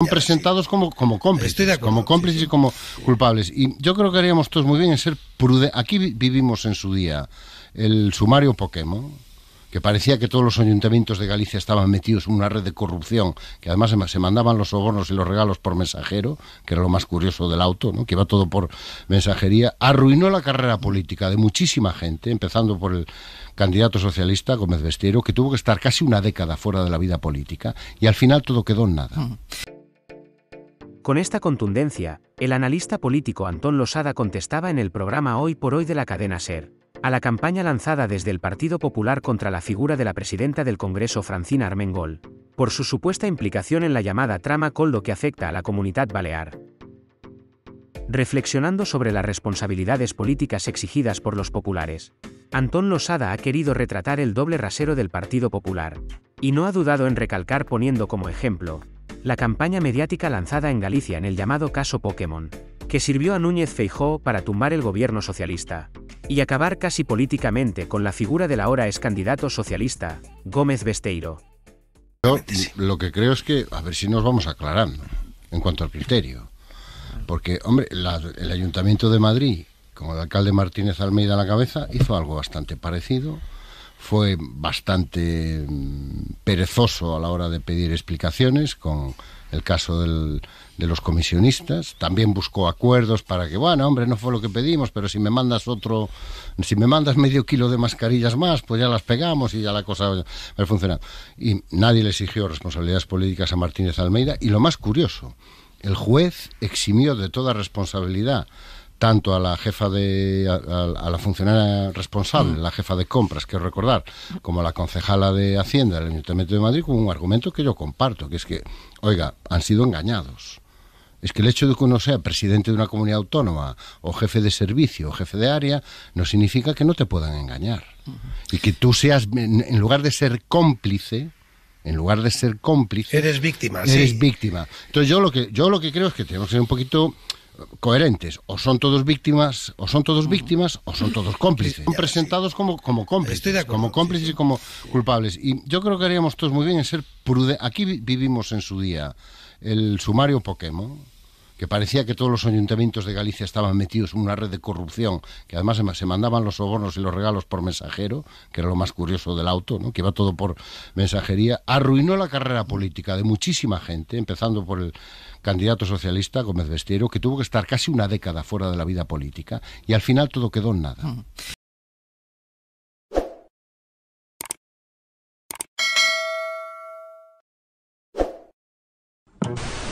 Son presentados como, como cómplices, como cómplices y como culpables. Y yo creo que haríamos todos muy bien en ser prudentes. Aquí vivimos en su día el sumario Pokémon, que parecía que todos los ayuntamientos de Galicia estaban metidos en una red de corrupción, que además se mandaban los sobornos y los regalos por mensajero, que era lo más curioso del auto, ¿no? que iba todo por mensajería, arruinó la carrera política de muchísima gente, empezando por el candidato socialista Gómez Bestiero, que tuvo que estar casi una década fuera de la vida política, y al final todo quedó en nada. Mm. Con esta contundencia, el analista político Antón Losada contestaba en el programa Hoy por Hoy de la cadena SER, a la campaña lanzada desde el Partido Popular contra la figura de la presidenta del Congreso Francina Armengol, por su supuesta implicación en la llamada trama Coldo que afecta a la comunidad balear. Reflexionando sobre las responsabilidades políticas exigidas por los populares, Antón Losada ha querido retratar el doble rasero del Partido Popular, y no ha dudado en recalcar poniendo como ejemplo, la campaña mediática lanzada en Galicia en el llamado caso Pokémon, que sirvió a Núñez Feijóo para tumbar el gobierno socialista y acabar casi políticamente con la figura del ahora ex candidato socialista, Gómez Besteiro. Yo lo que creo es que, a ver si nos vamos aclarando en cuanto al criterio. Porque, hombre, el Ayuntamiento de Madrid, con el alcalde Martínez Almeida a la cabeza, hizo algo bastante parecido fue bastante mm, perezoso a la hora de pedir explicaciones con el caso de los comisionistas. También buscó acuerdos para que, bueno, hombre, no fue lo que pedimos, pero si me mandas otro, si me mandas medio kilo de mascarillas más, pues ya las pegamos y ya la cosa va a funcionar. Y nadie le exigió responsabilidades políticas a Martínez Almeida. Y lo más curioso, el juez eximió de toda responsabilidad tanto a la jefa de, a, la funcionaria responsable, mm. la jefa de compras, quiero recordar, como a la concejala de Hacienda del Ayuntamiento de Madrid, con un argumento que yo comparto, que es que, oiga, han sido engañados. Es que el hecho de que uno sea presidente de una comunidad autónoma o jefe de servicio o jefe de área no significa que no te puedan engañar. Y que tú seas, en lugar de ser cómplice, en lugar de ser cómplice... Eres víctima, eres víctima. Entonces yo lo que, yo lo que creo es que tenemos que ser un poquito coherentes. O son todos víctimas, o son todos mm. víctimas, o son todos cómplices. Son presentados como, como cómplices, como cómplices y como culpables. Y yo creo que haríamos todos muy bien en ser prudentes. Aquí vivimos en su día el sumario Pokémon que parecía que todos los ayuntamientos de Galicia estaban metidos en una red de corrupción, que además se mandaban los sobornos y los regalos por mensajero, que era lo más curioso del auto, que iba todo por mensajería, arruinó la carrera política de muchísima gente, empezando por el candidato socialista Gómez Bestiero, que tuvo que estar casi una década fuera de la vida política y al final todo quedó en nada. Mm.